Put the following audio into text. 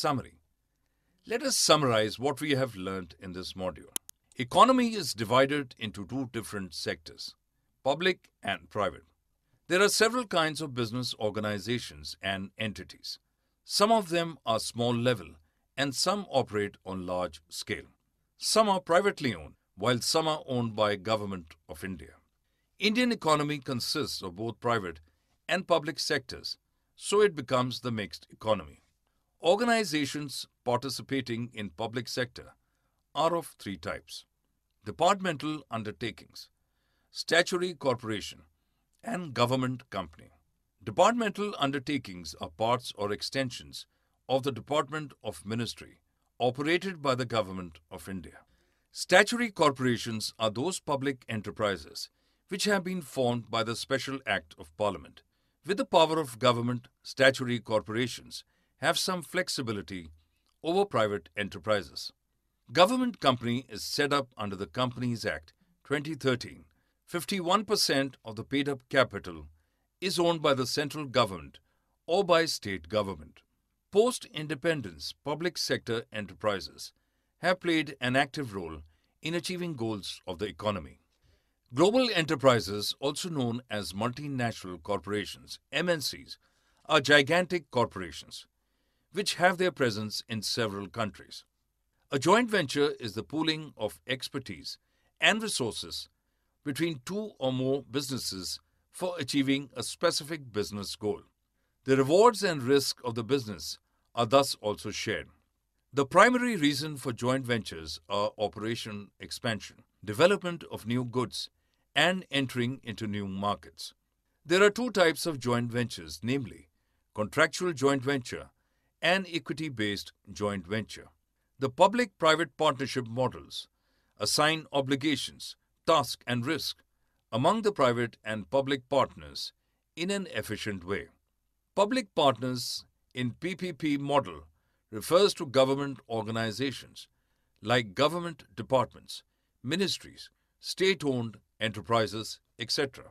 Summary Let us summarize what we have learned in this module. Economy is divided into two different sectors public and private. There are several kinds of business organizations and entities. Some of them are small level and some operate on large scale. Some are privately owned while some are owned by government of India. Indian economy consists of both private and public sectors, so it becomes the mixed economy. Organizations participating in public sector are of three types. Departmental undertakings, statutory corporation, and government company. Departmental undertakings are parts or extensions of the Department of Ministry operated by the Government of India. Statutory corporations are those public enterprises which have been formed by the Special Act of Parliament. With the power of government, statutory corporations have some flexibility over private enterprises. Government company is set up under the Companies Act 2013. 51% of the paid up capital is owned by the central government or by state government. Post independence public sector enterprises have played an active role in achieving goals of the economy. Global enterprises, also known as multinational corporations, MNCs, are gigantic corporations which have their presence in several countries. A joint venture is the pooling of expertise and resources between two or more businesses for achieving a specific business goal. The rewards and risk of the business are thus also shared. The primary reason for joint ventures are operation expansion, development of new goods, and entering into new markets. There are two types of joint ventures, namely contractual joint venture and equity-based joint venture. The public-private partnership models assign obligations, task and risk among the private and public partners in an efficient way. Public partners in PPP model refers to government organizations like government departments, ministries, state-owned enterprises, etc.